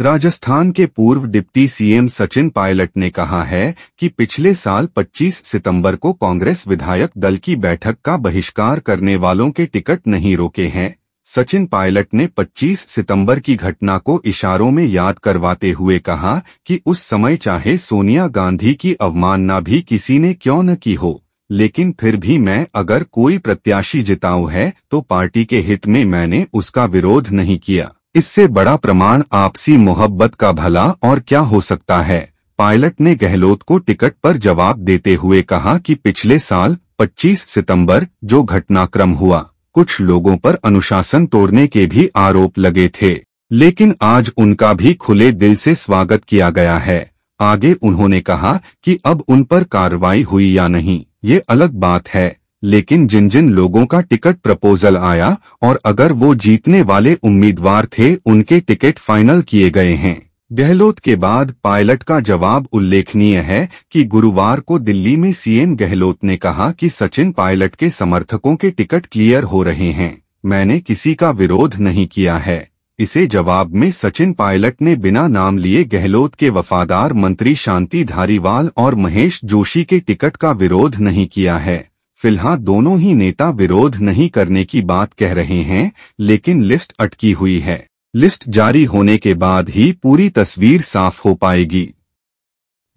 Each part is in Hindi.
राजस्थान के पूर्व डिप्टी सीएम सचिन पायलट ने कहा है कि पिछले साल 25 सितंबर को कांग्रेस विधायक दल की बैठक का बहिष्कार करने वालों के टिकट नहीं रोके हैं सचिन पायलट ने 25 सितंबर की घटना को इशारों में याद करवाते हुए कहा कि उस समय चाहे सोनिया गांधी की अवमानना भी किसी ने क्यों न की हो लेकिन फिर भी मैं अगर कोई प्रत्याशी जिताऊ है तो पार्टी के हित में मैंने उसका विरोध नहीं किया इससे बड़ा प्रमाण आपसी मोहब्बत का भला और क्या हो सकता है पायलट ने गहलोत को टिकट पर जवाब देते हुए कहा कि पिछले साल 25 सितंबर जो घटनाक्रम हुआ कुछ लोगों पर अनुशासन तोड़ने के भी आरोप लगे थे लेकिन आज उनका भी खुले दिल से स्वागत किया गया है आगे उन्होंने कहा कि अब उन पर कार्रवाई हुई या नहीं ये अलग बात है लेकिन जिन जिन लोगों का टिकट प्रपोजल आया और अगर वो जीतने वाले उम्मीदवार थे उनके टिकट फाइनल किए गए हैं गहलोत के बाद पायलट का जवाब उल्लेखनीय है कि गुरुवार को दिल्ली में सीएम गहलोत ने कहा कि सचिन पायलट के समर्थकों के टिकट क्लियर हो रहे हैं मैंने किसी का विरोध नहीं किया है इसे जवाब में सचिन पायलट ने बिना नाम लिए गहलोत के वफादार मंत्री शांति धारीवाल और महेश जोशी के टिकट का विरोध नहीं किया है फिलहाल दोनों ही नेता विरोध नहीं करने की बात कह रहे हैं लेकिन लिस्ट अटकी हुई है लिस्ट जारी होने के बाद ही पूरी तस्वीर साफ हो पाएगी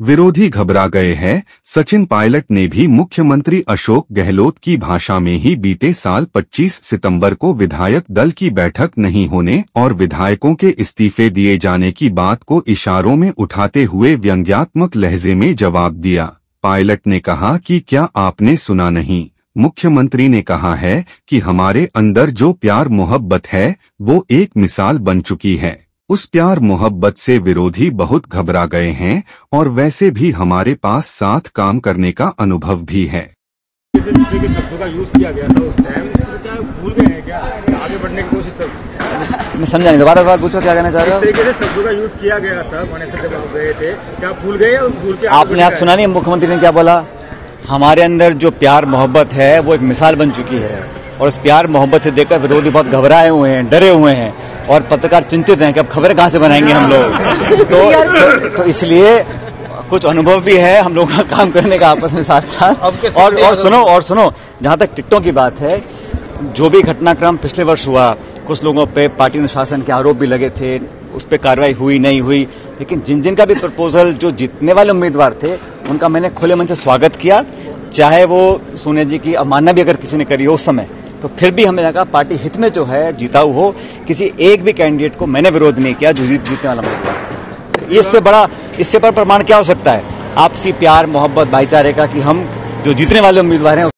विरोधी घबरा गए हैं सचिन पायलट ने भी मुख्यमंत्री अशोक गहलोत की भाषा में ही बीते साल 25 सितंबर को विधायक दल की बैठक नहीं होने और विधायकों के इस्तीफे दिए जाने की बात को इशारों में उठाते हुए व्यंग्यात्मक लहजे में जवाब दिया पायलट ने कहा कि क्या आपने सुना नहीं मुख्यमंत्री ने कहा है कि हमारे अंदर जो प्यार मोहब्बत है वो एक मिसाल बन चुकी है उस प्यार मोहब्बत से विरोधी बहुत घबरा गए हैं और वैसे भी हमारे पास साथ काम करने का अनुभव भी है दूसरे शब्दों का यूज किया गया था उस टाइम भूल गए हैं क्या आगे बढ़ने की कोशिश मैं समझा नहीं दोबारा दोबारा पूछो क्या कहना चाह रहे हो तरीके से शब्दों का यूज किया गया था जब गए थे क्या भूल गए भूल के आपने आज सुना नहीं मुख्यमंत्री ने क्या बोला हमारे अंदर जो प्यार मोहब्बत है वो एक मिसाल बन चुकी है और उस प्यार मोहब्बत से देखकर विरोधी बहुत घबराए हुए हैं डरे हुए हैं और पत्रकार चिंतित हैं कि अब खबरें कहाँ से बनाएंगे हम लोग तो, तो, तो इसलिए कुछ अनुभव भी है हम लोगों का काम करने का आपस में साथ साथ और और सुनो और सुनो जहाँ तक टिकटों की बात है जो भी घटनाक्रम पिछले वर्ष हुआ कुछ लोगों पे पार्टी अनुशासन के आरोप भी लगे थे उस पर कार्रवाई हुई नहीं हुई लेकिन जिन जिन का भी प्रपोजल जो जीतने वाले उम्मीदवार थे उनका मैंने खुले मन से स्वागत किया चाहे वो सोने जी की अवमानना भी अगर किसी ने करी हो उस समय तो फिर भी हमें लगा पार्टी हित में जो है जीता हो किसी एक भी कैंडिडेट को मैंने विरोध नहीं किया जो जीत जीतने वाला उम्मीदवार इससे बड़ा इससे पर प्रमाण क्या हो सकता है आपसी प्यार मोहब्बत भाईचारे का कि हम जो जीतने वाले उम्मीदवार हैं